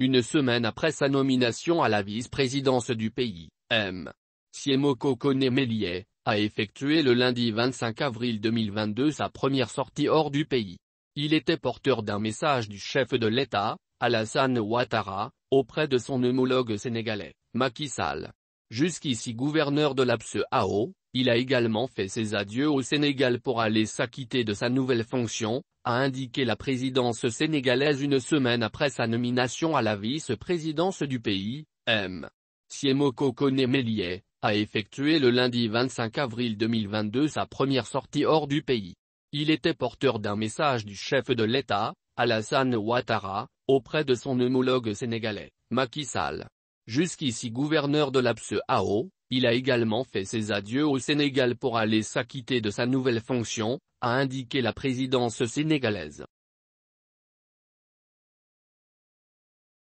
Une semaine après sa nomination à la vice-présidence du pays, M. Siemoko Konemelie, a effectué le lundi 25 avril 2022 sa première sortie hors du pays. Il était porteur d'un message du chef de l'État, Alassane Ouattara, auprès de son homologue sénégalais, Macky Sall. Jusqu'ici gouverneur de l'Apse-AO, il a également fait ses adieux au Sénégal pour aller s'acquitter de sa nouvelle fonction, a indiqué la présidence sénégalaise une semaine après sa nomination à la vice-présidence du pays, M. Siemoko Kone a effectué le lundi 25 avril 2022 sa première sortie hors du pays. Il était porteur d'un message du chef de l'État, Alassane Ouattara, auprès de son homologue sénégalais, Macky Sall. Jusqu'ici gouverneur de l'Apse-AO, il a également fait ses adieux au Sénégal pour aller s'acquitter de sa nouvelle fonction, a indiqué la présidence sénégalaise.